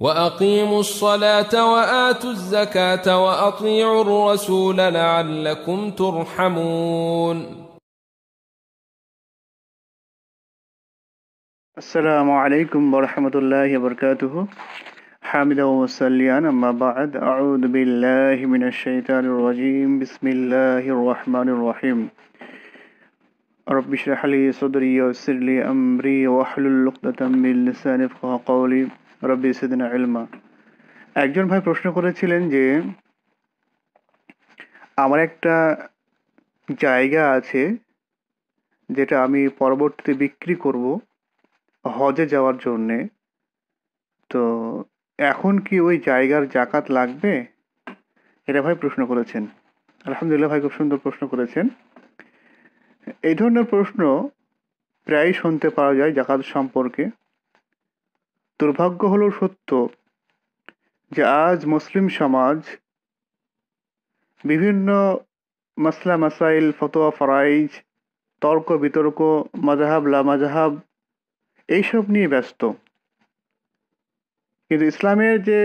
وأقيموا الصلاة وآتوا الزكاة وأطيعوا الرسول لعلكم ترحمون السلام عليكم ورحمة الله وبركاته حامدا وسليان أما بعد أعوذ بالله من الشيطان الرجيم بسم الله الرحمن الرحيم رب اشرح لي صدري ويسر لي أمري واحلل عقدة من لساني يفقه قولي রব্বি ইসদিনা ইলমা একজন ভাই প্রশ্ন করেছিলেন যে আমার একটা জায়গা আছে যেটা আমি পরবর্তীতে বিক্রি করব হজে যাওয়ার জন্যে তো এখন কি ওই জায়গার জাকাত লাগবে এটা ভাই প্রশ্ন করেছেন আলহামদুলিল্লাহ ভাই খুব সুন্দর প্রশ্ন করেছেন এই ধরনের প্রশ্ন প্রায়ই শুনতে পাওয়া যায় জাকাত সম্পর্কে দুর্ভাগ্য হলো সত্য যে আজ মুসলিম সমাজ বিভিন্ন মাসলা মাসাইল ফতোয়া ফরাইজ তর্ক বিতর্ক মাজাহাব লা মাজাহাব এইসব নিয়ে ব্যস্ত কিন্তু ইসলামের যে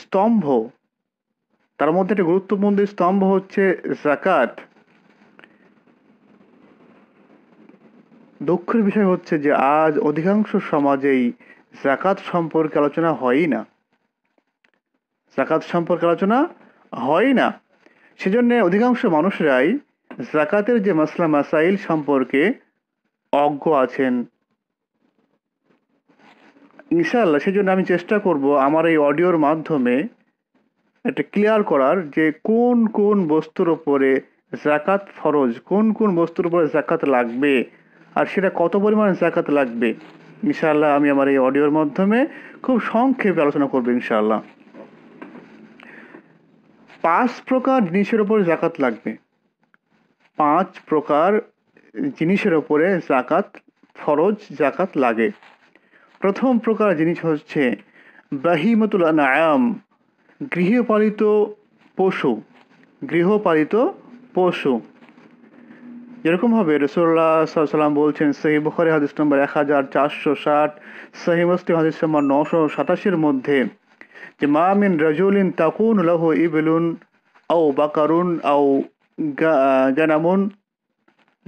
স্তম্ভ তার মধ্যে একটা গুরুত্বপূর্ণ স্তম্ভ হচ্ছে জাকাত দুঃখের বিষয় হচ্ছে যে আজ অধিকাংশ সমাজেই জাকাত সম্পর্কে আলোচনা হয়ই না জাকাত সম্পর্কে আলোচনা হয়ই না সেজন্য অধিকাংশ মানুষরাই জাকাতের যে মাসলা মাসাইল সম্পর্কে অজ্ঞ আছেন ইনশাল্লাহ সেজন্য আমি চেষ্টা করব আমার এই অডিওর মাধ্যমে এটা ক্লিয়ার করার যে কোন কোন বস্তুর ওপরে জাকাত ফরজ কোন কোন বস্তুর উপরে জাকাত লাগবে আর সেটা কত পরিমাণ জাকাত লাগবে ইনশাআল্লাহ আমি আমার এই অডিওর মাধ্যমে খুব সংক্ষেপে আলোচনা করবো ইনশাআল্লাহ পাঁচ প্রকার জিনিসের ওপর জাকাত লাগবে পাঁচ প্রকার জিনিসের ওপরে জাকাত ফরজ জাকাত লাগে প্রথম প্রকার জিনিস হচ্ছে বাহিমতুল আনায়াম গৃহপালিত পশু গৃহপালিত পশু যেরকমভাবে রসুল্লাহ সাল্লাম বলছেন সেই বুখারি হাদিস নম্বর এক হাজার চারশো ষাট সেই মুসলিম হাদিস নম্বর নশো সাতাশির মধ্যে যে মামিন রাজুলিন তাকুন লহ ইবলুন আও বাকারুন আও গানামুন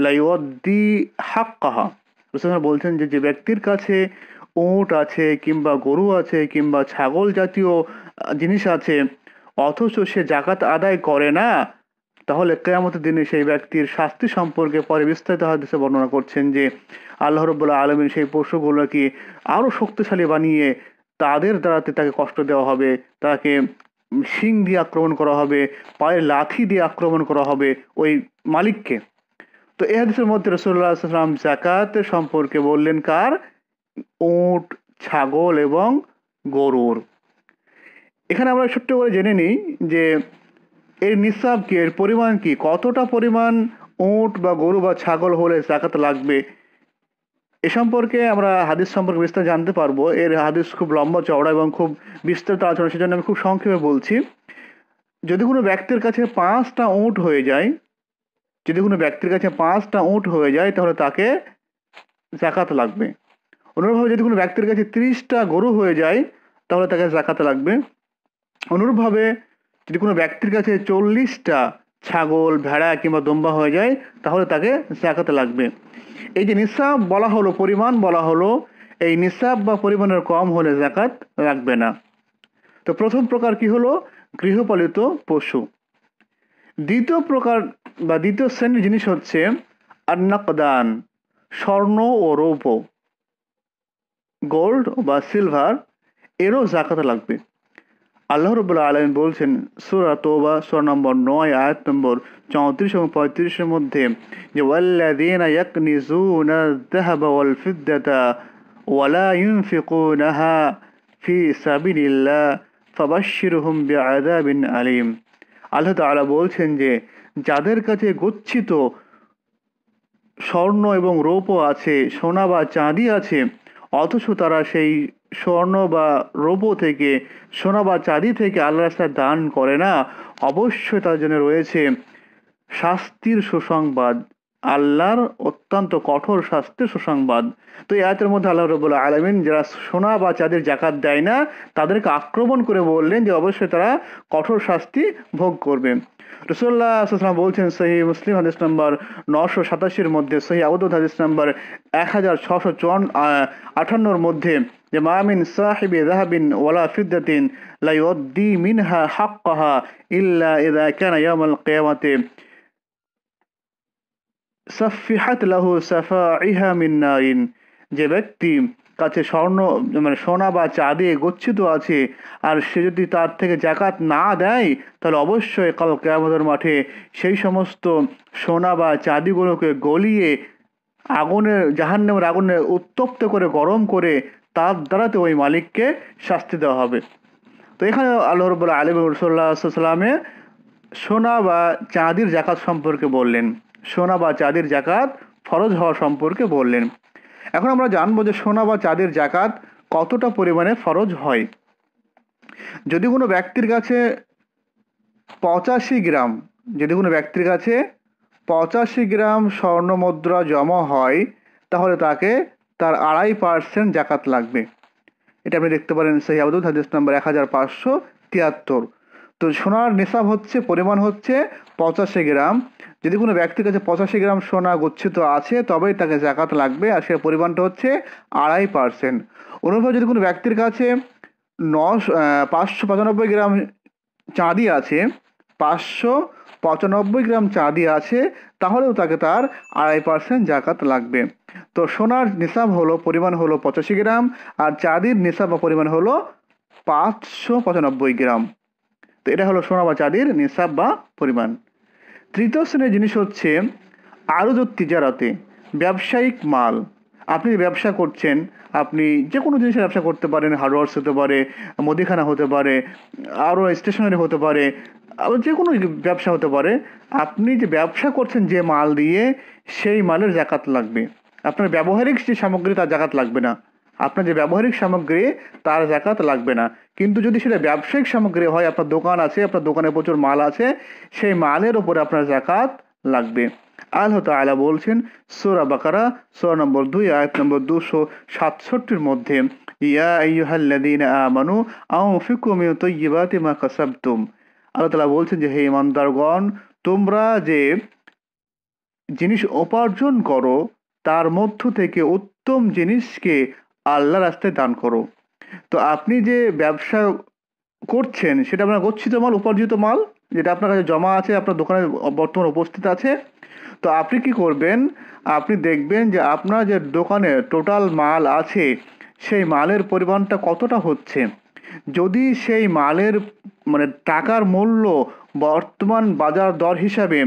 লাইওয়দ্দি হাক্কাহা রসুল্লাহ বলছেন যে যে ব্যক্তির কাছে উঁট আছে কিংবা গরু আছে কিংবা ছাগল জাতীয় জিনিস আছে অথচ সে জাকাত আদায় করে না তাহলে কেয়ামতের দিনে সেই ব্যক্তির শাস্তি সম্পর্কে পরে বিস্তারিত হাদিসে বর্ণনা করছেন যে আল্লাহ রব্বুল্লাহ আলমিন সেই পশুগুলোকে আরও শক্তিশালী বানিয়ে তাদের দ্বারাতে তাকে কষ্ট দেওয়া হবে তাকে শিং দিয়ে আক্রমণ করা হবে পায়ের লাথি দিয়ে আক্রমণ করা হবে ওই মালিককে তো এ হাদিসের মধ্যে রসুল্লাহ জাকাতের সম্পর্কে বললেন কার উঁট ছাগল এবং গরুর এখানে আমরা ছোট্ট করে জেনে নিই যে এর নিঃসাবকের পরিমাণ কি কতটা পরিমাণ উঁট বা গরু বা ছাগল হলে জাকাত লাগবে এ সম্পর্কে আমরা হাদিস সম্পর্কে বিস্তার জানতে পারবো এর হাদিস খুব লম্বা চওড়া এবং খুব বিস্তারিত আলোচনা সেজন্য আমি খুব সংক্ষেপে বলছি যদি কোনো ব্যক্তির কাছে পাঁচটা উঁট হয়ে যায় যদি কোনো ব্যক্তির কাছে পাঁচটা উঁট হয়ে যায় তাহলে তাকে জাকাত লাগবে অনুরূপভাবে যদি কোনো ব্যক্তির কাছে তিরিশটা গরু হয়ে যায় তাহলে তাকে জাকাত লাগবে অনুরূপভাবে যদি কোনো ব্যক্তির কাছে চল্লিশটা ছাগল ভেড়া কিংবা দম্বা হয়ে যায় তাহলে তাকে জাকাত লাগবে এই যে নিঃসাব বলা হলো পরিমাণ বলা হলো এই নিঃসাব বা পরিমাণের কম হলে জাকাত লাগবে না তো প্রথম প্রকার কি হলো গৃহপালিত পশু দ্বিতীয় প্রকার বা দ্বিতীয় শ্রেণীর জিনিস হচ্ছে আন্নাকদান স্বর্ণ ও রৌপ্য গোল্ড বা সিলভার এরও জাকাত লাগবে আল্লাহ রবুল্লা আলম বলছেন সুরা তোবা সুর নম্বর নয় আয়াত নম্বর চৌত্রিশ এবং পঁয়ত্রিশের মধ্যে যে ফি আলিম আল্লাহ তাআলা বলছেন যে যাদের কাছে গচ্ছিত স্বর্ণ এবং রৌপ্য আছে সোনা বা চাঁদি আছে অথচ তারা সেই স্বর্ণ বা রৌপ্য থেকে সোনা বা চাঁদি থেকে আল্লাহ রাস্তায় দান করে না অবশ্যই তার জন্য রয়েছে শাস্তির সুসংবাদ আল্লাহর অত্যন্ত কঠোর শাস্তির সুসংবাদ তো এই আয়তের মধ্যে আল্লাহ রব আলমিন যারা সোনা বা চাঁদের জাকাত দেয় না তাদেরকে আক্রমণ করে বললেন যে অবশ্যই তারা কঠোর শাস্তি ভোগ করবে রসুল্লাহাম বলছেন সহি মুসলিম হাদিস নম্বর নশো সাতাশির মধ্যে সহি আবুদ হাদিস নম্বর এক হাজার ছশো চুয়ান্ন আঠান্নর মধ্যে যে মামিন সাহেবে রাহাবিন ওয়ালা ফিদ্দাতিন লাইউদ্দি মিনহা হাক্কাহা ইল্লা ইদা কানা ইয়ামাল কেয়ামাতে সাফিহাত লাহু সাফা ইহা মিন্নারিন যে ব্যক্তি কাছে স্বর্ণ মানে সোনা বা চাঁদে গচ্ছিত আছে আর সে যদি তার থেকে জাকাত না দেয় তাহলে অবশ্যই কাল কেয়ামতের মাঠে সেই সমস্ত সোনা বা চাঁদিগুলোকে গলিয়ে আগুনের জাহান্নামের আগুনে উত্তপ্ত করে গরম করে তার দ্বারাতে ওই মালিককে শাস্তি দেওয়া হবে তো এখানে আল্লাহ রবুল্লা আলিম সাল্লামে সোনা বা চাঁদির জাকাত সম্পর্কে বললেন সোনা বা চাঁদের জাকাত ফরজ হওয়া সম্পর্কে বললেন এখন আমরা জানবো যে সোনা বা চাঁদের জাকাত কতটা পরিমাণে ফরজ হয় যদি কোনো ব্যক্তির কাছে পঁচাশি গ্রাম যদি কোনো ব্যক্তির কাছে পঁচাশি গ্রাম স্বর্ণ মুদ্রা জমা হয় তাহলে তাকে তার আড়াই পার্সেন্ট জাকাত লাগবে এটা আপনি দেখতে পারেন সেই আবদুল হাদিস নম্বর এক হাজার পাঁচশো তিয়াত্তর তো সোনার নিসাব হচ্ছে পরিমাণ হচ্ছে পঁচাশি গ্রাম যদি কোনো ব্যক্তির কাছে পঁচাশি গ্রাম সোনা গচ্ছিত আছে তবেই তাকে জাকাত লাগবে আর সে পরিমাণটা হচ্ছে আড়াই পার্সেন্ট অনুভব যদি কোনো ব্যক্তির কাছে নশো পাঁচশো পঁচানব্বই গ্রাম চাঁদি আছে পাঁচশো পঁচানব্বই গ্রাম চাঁদি আছে তাহলেও তাকে তার আড়াই পার্সেন্ট জাকাত লাগবে তো সোনার নিসাব হলো পরিমাণ হলো পঁচাশি গ্রাম আর চাঁদির নিসাব বা পরিমাণ হলো পাঁচশো পঁচানব্বই গ্রাম তো এটা হলো সোনা বা চাঁদির নিসাব বা পরিমাণ তৃতীয় শ্রেণীর জিনিস হচ্ছে আরও আরজ তিজারাতে ব্যবসায়িক মাল আপনি ব্যবসা করছেন আপনি যে কোনো জিনিসের ব্যবসা করতে পারেন হার্ডওয়ার্স হতে পারে মুদিখানা হতে পারে আরও স্টেশনারি হতে পারে আবার যে কোনো ব্যবসা হতে পারে আপনি যে ব্যবসা করছেন যে মাল দিয়ে সেই মালের জাকাত লাগবে আপনার ব্যবহারিক যে সামগ্রী তার জাকাত লাগবে না আপনার যে ব্যবহারিক সামগ্রী তার জাকাত লাগবে না কিন্তু যদি সেটা ব্যবসায়িক সামগ্রী হয় আপনার দোকান আছে আপনার দোকানে প্রচুর মাল আছে সেই মালের ওপরে আপনার জাকাত লাগবে আল্লাহ তালা বলছেন সোরা বাকারা সোরা নম্বর দুই আয়াত নম্বর দুশো সাতষট্টির মধ্যে ইয়া আল্লাহ তালা বলছেন যে হে ইমানদারগণ তোমরা যে জিনিস উপার্জন করো তার মধ্য থেকে উত্তম জিনিসকে আল্লাহ রাস্তায় দান করো তো আপনি যে ব্যবসা করছেন সেটা আপনার গচ্ছিত মাল উপার্জিত মাল যেটা আপনার কাছে জমা আছে আপনার দোকানে বর্তমানে উপস্থিত আছে তো আপনি কি করবেন আপনি দেখবেন যে আপনার যে দোকানে টোটাল মাল আছে সেই মালের পরিমাণটা কতটা হচ্ছে যদি সেই মালের মানে টাকার মূল্য বর্তমান বাজার দর হিসাবে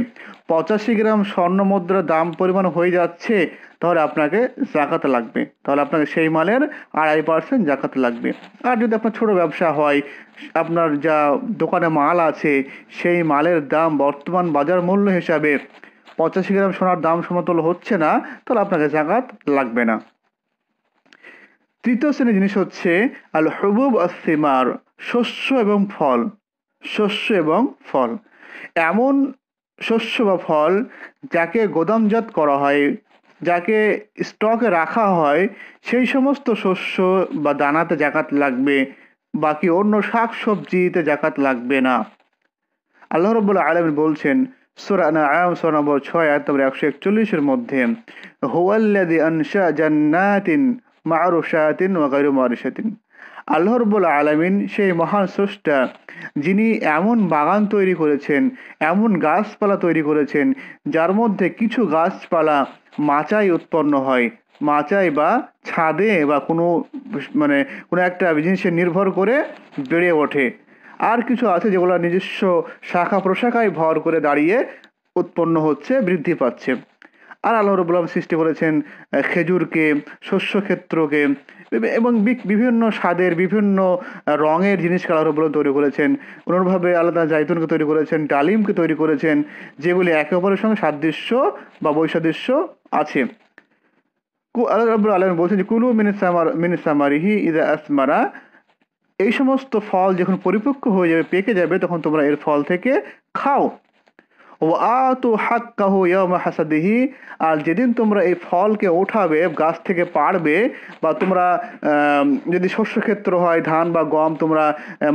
পঁচাশি গ্রাম স্বর্ণ মুদ্রার দাম পরিমাণ হয়ে যাচ্ছে তাহলে আপনাকে জাকাত লাগবে তাহলে আপনাকে সেই মালের আড়াই পার্সেন্ট জাকাত লাগবে আর যদি আপনার ছোট ব্যবসা হয় আপনার যা দোকানে মাল আছে সেই মালের দাম বর্তমান বাজার মূল্য হিসাবে পঁচাশি গ্রাম সোনার দাম সমতল হচ্ছে না তাহলে আপনাকে জাকাত লাগবে না তৃতীয় শ্রেণীর জিনিস হচ্ছে আল হবুব সিমার শস্য এবং ফল শস্য এবং ফল এমন শস্য বা ফল যাকে গোদামজাত করা হয় যাকে স্টকে রাখা হয় সেই সমস্ত শস্য বা দানাতে জাকাত লাগবে বাকি অন্য শাক সবজিতে জাকাত লাগবে না আল্লাহ রব আলম বলছেন আয়াম সোরা ছয় একশো একচল্লিশের মধ্যে আল্লাহরবুল আলমিন সেই মহান স্রষ্টা যিনি এমন বাগান তৈরি করেছেন এমন গাছপালা তৈরি করেছেন যার মধ্যে কিছু গাছপালা মাচাই উৎপন্ন হয় মাচাই বা ছাদে বা কোনো মানে কোনো একটা জিনিসে নির্ভর করে বেড়ে ওঠে আর কিছু আছে যেগুলো নিজস্ব শাখা প্রশাখায় ভর করে দাঁড়িয়ে উৎপন্ন হচ্ছে বৃদ্ধি পাচ্ছে আর আল্লাহ সৃষ্টি করেছেন খেজুরকে শস্যক্ষেত্রকে এবং বিভিন্ন স্বাদের বিভিন্ন রঙের জিনিস কালারগুলো তৈরি করেছেন কোনোভাবে আলাদা জাইতুনকে তৈরি করেছেন ডালিমকে তৈরি করেছেন যেগুলি একে অপরের সঙ্গে সাদৃশ্য বা বৈসাদৃশ্য আছে আলম বলছেন যে কুলু মিনিসামার মিনিসামারিহি ইদা আসমারা এই সমস্ত ফল যখন পরিপক্ক হয়ে যাবে পেকে যাবে তখন তোমরা এর ফল থেকে খাও ও আতু হাক্কাহু ইয়মা হাসাদিহি আর যেদিন তোমরা এই ফলকে ওঠাবে গাছ থেকে পারবে বা তোমরা যদি শস্যক্ষেত্র হয় ধান বা গম তোমরা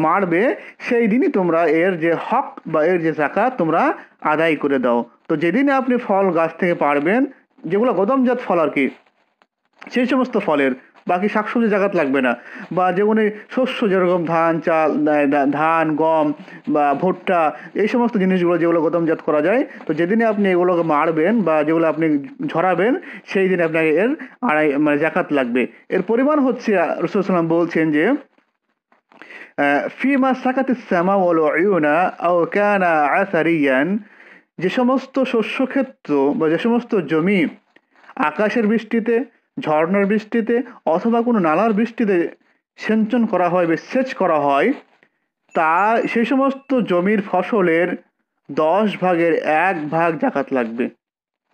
মারবে সেই দিনই তোমরা এর যে হক বা এর যে জাকাত তোমরা আদায় করে দাও তো যেদিনে আপনি ফল গাছ থেকে পারবেন যেগুলো গোদমজাত ফল আর কি সেই সমস্ত ফলের বাকি শাকসবজি জাকাত লাগবে না বা যেমন শস্য যেরকম ধান চাল ধান গম বা ভুট্টা এই সমস্ত জিনিসগুলো যেগুলো গোদামজাত করা যায় তো যেদিনে আপনি এগুলোকে মারবেন বা যেগুলো আপনি ঝরাবেন সেই দিনে আপনাকে এর আড়াই মানে জাকাত লাগবে এর পরিমাণ হচ্ছে রসুল বলছেন যে ফিমা সাকাত শ্যামা ওল ইউনা ও ক্যানা আসারিয়ান যে সমস্ত শস্যক্ষেত্র বা যে সমস্ত জমি আকাশের বৃষ্টিতে ঝর্ণার বৃষ্টিতে অথবা কোনো নালার বৃষ্টিতে সেঞ্চন করা হয় বা সেচ করা হয় তা সে সমস্ত জমির ফসলের দশ ভাগের এক ভাগ জাকাত লাগবে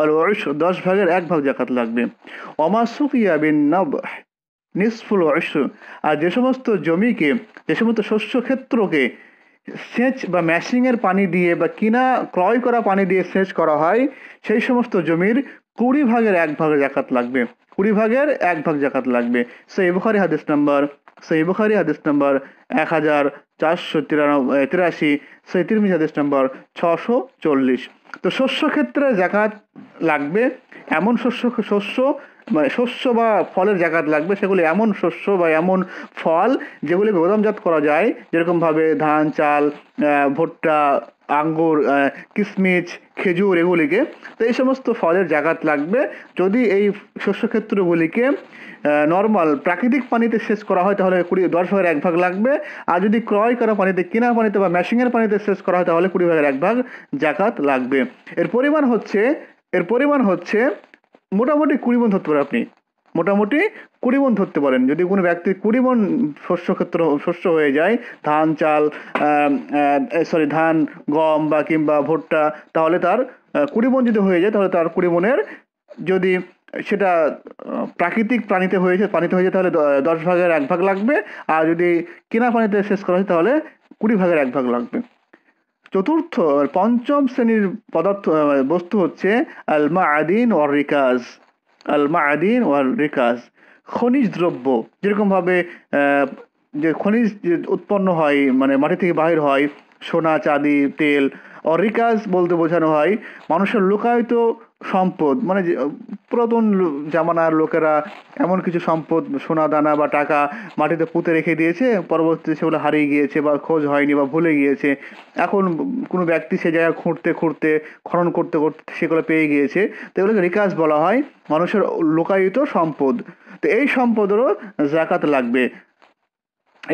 আর ওয়স দশ ভাগের এক ভাগ জাকাত লাগবে অমাসুকিয়া বিন নব নিষ্ফুল ওয়স আর যে সমস্ত জমিকে যে সমস্ত শস্য ক্ষেত্রকে সেচ বা ম্যাশিংয়ের পানি দিয়ে বা কিনা ক্রয় করা পানি দিয়ে সেচ করা হয় সেই সমস্ত জমির কুড়ি ভাগের এক ভাগে জাকাত লাগবে কুড়ি ভাগের এক ভাগ জাকাত লাগবে সেই বুখারি হাদিস নাম্বার সেই বুখারি হাদিস নাম্বার এক হাজার চারশো তিরানব্বই তিরাশি সেই তিরমিজ হাদিস নাম্বার ছশো চল্লিশ তো শস্য ক্ষেত্রে জাকাত লাগবে এমন শস্য শস্য মানে শস্য বা ফলের জাকাত লাগবে সেগুলো এমন শস্য বা এমন ফল যেগুলি গোদামজাত করা যায় যেরকমভাবে ধান চাল ভুট্টা আঙ্গুর কিসমিচ খেজুর এগুলিকে তো এই সমস্ত ফলের জাগাত লাগবে যদি এই শস্যক্ষেত্রগুলিকে নর্মাল প্রাকৃতিক পানিতে সেচ করা হয় তাহলে কুড়ি দশ ভাগের এক ভাগ লাগবে আর যদি ক্রয় করা পানিতে কেনা পানিতে বা ম্যাশিংয়ের পানিতে সেচ করা হয় তাহলে কুড়ি ভাগের এক ভাগ জাকাত লাগবে এর পরিমাণ হচ্ছে এর পরিমাণ হচ্ছে মোটামুটি কুড়ি মন ধরতে পারেন আপনি মোটামুটি কুড়ি মন ধরতে পারেন যদি কোনো ব্যক্তির কুড়ি মন শস্য ক্ষেত্র শস্য হয়ে যায় ধান চাল সরি ধান গম বা কিংবা ভুট্টা তাহলে তার কুড়ি মন যদি হয়ে যায় তাহলে তার কুড়ি মনের যদি সেটা প্রাকৃতিক প্রাণীতে হয়েছে পানিতে হয়েছে তাহলে দশ ভাগের এক ভাগ লাগবে আর যদি কেনা পানিতে শেষ করা হয় তাহলে কুড়ি ভাগের এক ভাগ লাগবে চতুর্থ পঞ্চম শ্রেণীর পদার্থ বস্তু হচ্ছে আলমা আদিন ওয়ার রিকাজ আলমা আদিন ওয়ার রিকাজ খনিজ দ্রব্য যেরকমভাবে যে খনিজ উৎপন্ন হয় মানে মাটি থেকে বাহির হয় সোনা চাঁদি তেল অরিকাজ বলতে বোঝানো হয় মানুষের লোকায়ত সম্পদ মানে পুরাতন জামানার লোকেরা এমন কিছু সম্পদ সোনা দানা বা টাকা মাটিতে পুঁতে রেখে দিয়েছে পরবর্তীতে সেগুলো হারিয়ে গিয়েছে বা খোঁজ হয়নি বা ভুলে গিয়েছে এখন কোনো ব্যক্তি সে জায়গায় খুঁড়তে খুঁড়তে খনন করতে করতে সেগুলো পেয়ে গিয়েছে তো এগুলোকে রিকাশ বলা হয় মানুষের লোকায়িত সম্পদ তো এই সম্পদেরও জাকাত লাগবে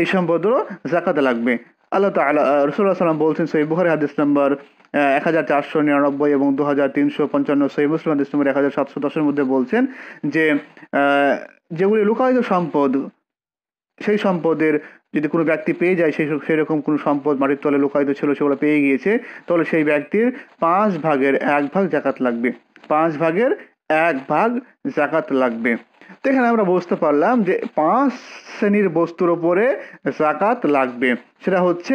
এই সম্পদেরও জাকাত লাগবে আল্লাহ তাল্লাহ রসুল্লাহ সাল্লাম বলছেন সহি বুহারি হাদিস নম্বর এক হাজার চারশো নিরানব্বই এবং দু হাজার তিনশো পঞ্চান্ন সহি মুসলিম হাদিস নম্বর এক হাজার সাতশো দশের মধ্যে বলছেন যে যেগুলি লুকায়িত সম্পদ সেই সম্পদের যদি কোনো ব্যক্তি পেয়ে যায় সেই সেরকম কোনো সম্পদ মাটির তলে লুকায়িত ছিল সেগুলো পেয়ে গিয়েছে তাহলে সেই ব্যক্তির পাঁচ ভাগের এক ভাগ জাকাত লাগবে পাঁচ ভাগের এক ভাগ জাকাত লাগবে তো এখানে আমরা বুঝতে পারলাম যে পাঁচ শ্রেণীর বস্তুর ওপরে জাকাত লাগবে সেটা হচ্ছে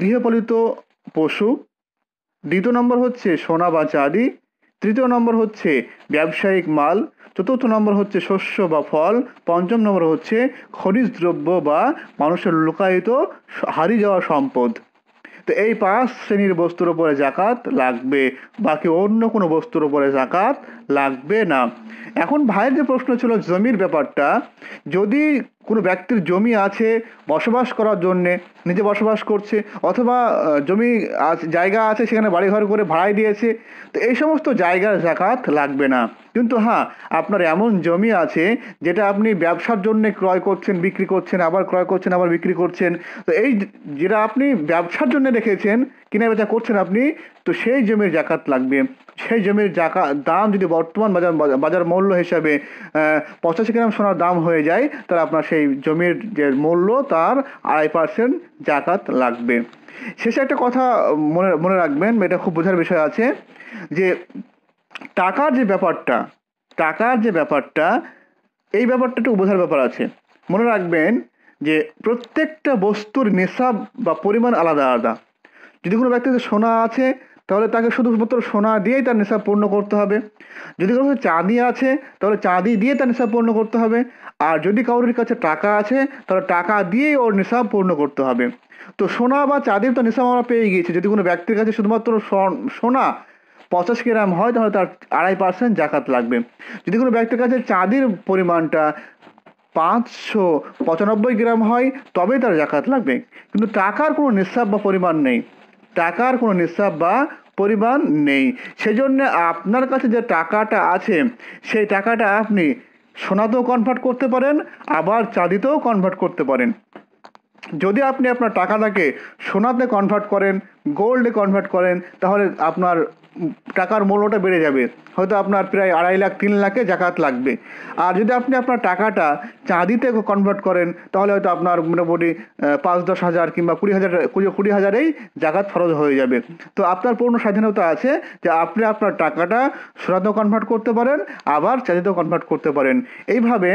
গৃহপালিত পশু দ্বিতীয় নম্বর হচ্ছে সোনা বা চাঁদি তৃতীয় নম্বর হচ্ছে ব্যবসায়িক মাল চতুর্থ নম্বর হচ্ছে শস্য বা ফল পঞ্চম নম্বর হচ্ছে খনিজ দ্রব্য বা মানুষের লুকায়িত হারিয়ে যাওয়া সম্পদ তো এই পাঁচ শ্রেণীর বস্তুর উপরে জাকাত লাগবে বাকি অন্য কোনো বস্তুর উপরে জাকাত লাগবে না এখন ভাইয়ের যে প্রশ্ন ছিল জমির ব্যাপারটা যদি কোনো ব্যক্তির জমি আছে বসবাস করার জন্যে নিজে বসবাস করছে অথবা জমি জায়গা আছে সেখানে বাড়িঘর করে ভাড়ায় দিয়েছে তো এই সমস্ত জায়গার জাকাত লাগবে না কিন্তু হ্যাঁ আপনার এমন জমি আছে যেটা আপনি ব্যবসার জন্যে ক্রয় করছেন বিক্রি করছেন আবার ক্রয় করছেন আবার বিক্রি করছেন তো এই যেটা আপনি ব্যবসার জন্য রেখেছেন কেনা বেচা করছেন আপনি তো সেই জমির জাকাত লাগবে সেই জমির জাকা দাম যদি বর্তমান বাজার বাজার মূল্য হিসাবে পঁচাশি গ্রাম সোনার দাম হয়ে যায় তাহলে আপনার সেই জমির যে মূল্য তার আড়াই পার্সেন্ট জাকাত লাগবে শেষে একটা কথা মনে মনে রাখবেন এটা খুব বোঝার বিষয় আছে যে টাকার যে ব্যাপারটা টাকার যে ব্যাপারটা এই ব্যাপারটা একটু বোঝার ব্যাপার আছে মনে রাখবেন যে প্রত্যেকটা বস্তুর নেশা বা পরিমাণ আলাদা আলাদা যদি কোনো ব্যক্তির সোনা আছে তাহলে তাকে শুধুমাত্র সোনা দিয়েই তার নেশা পূর্ণ করতে হবে যদি কারোর কাছে চাঁদি আছে তাহলে চাঁদি দিয়ে তার নেশা পূর্ণ করতে হবে আর যদি কারোর কাছে টাকা আছে তাহলে টাকা দিয়েই ওর নেশা পূর্ণ করতে হবে তো সোনা বা চাঁদির তো নেশা আমরা পেয়ে গিয়েছি যদি কোনো ব্যক্তির কাছে শুধুমাত্র সোনা পঞ্চাশ গ্রাম হয় তাহলে তার আড়াই পার্সেন্ট জাকাত লাগবে যদি কোনো ব্যক্তির কাছে চাঁদির পরিমাণটা পাঁচশো পঁচানব্বই গ্রাম হয় তবেই তার জাকাত লাগবে কিন্তু টাকার কোনো নিঃসাব বা পরিমাণ নেই টাকার কোনো নিঃসাব বা পরিমাণ নেই সেজন্য আপনার কাছে যে টাকাটা আছে সেই টাকাটা আপনি সোনাতেও কনভার্ট করতে পারেন আবার চাঁদিতেও কনভার্ট করতে পারেন যদি আপনি আপনার টাকাটাকে সোনাতে কনভার্ট করেন গোল্ডে কনভার্ট করেন তাহলে আপনার টাকার মূল্যটা বেড়ে যাবে হয়তো আপনার প্রায় আড়াই লাখ তিন লাখে জাকাত লাগবে আর যদি আপনি আপনার টাকাটা চাঁদিতে কনভার্ট করেন তাহলে হয়তো আপনার মোটামুটি পাঁচ দশ হাজার কিংবা কুড়ি হাজার কুড়ি হাজারেই জাকাত ফরজ হয়ে যাবে তো আপনার পূর্ণ স্বাধীনতা আছে যে আপনি আপনার টাকাটা সোনাতেও কনভার্ট করতে পারেন আবার চাঁদিতেও কনভার্ট করতে পারেন এইভাবে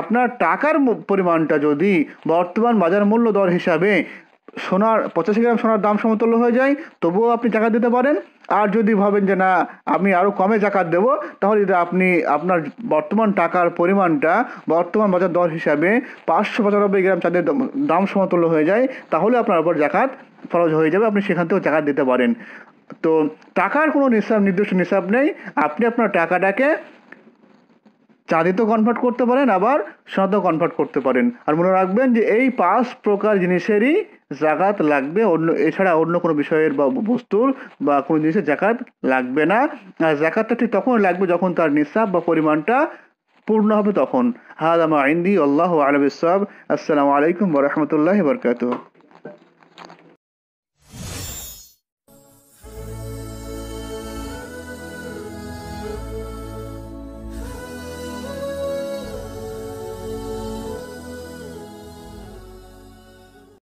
আপনার টাকার পরিমাণটা যদি বর্তমান বাজার মূল্য দর হিসাবে সোনার পঁচাশি গ্রাম সোনার দাম সমতুল্য হয়ে যায় তবুও আপনি জাকাত দিতে পারেন আর যদি ভাবেন যে না আমি আরও কমে জাকাত দেব তাহলে যদি আপনি আপনার বর্তমান টাকার পরিমাণটা বর্তমান বাজার দর হিসাবে পাঁচশো পঁচানব্বই গ্রাম চাঁদের দাম সমতুল্য হয়ে যায় তাহলে আপনার উপর জাকাত ফরজ হয়ে যাবে আপনি সেখান থেকেও জাকাত দিতে পারেন তো টাকার কোনো নিসাব নির্দিষ্ট নিসাব নেই আপনি আপনার টাকাটাকে চাঁদে তো কনভার্ট করতে পারেন আবার সোনাতেও কনভার্ট করতে পারেন আর মনে রাখবেন যে এই পাঁচ প্রকার জিনিসেরই জাকাত লাগবে অন্য এছাড়া অন্য কোনো বিষয়ের বা বস্তুর বা কোনো জিনিসের জাকাত লাগবে না আর জাকাতটা ঠিক তখন লাগবে যখন তার নিঃসাব বা পরিমাণটা পূর্ণ হবে তখন হাদ আইন্দি আল্লাহ আলবিস ইসাব আসসালামু আলাইকুম বরহমতুল্লাহ বরকাত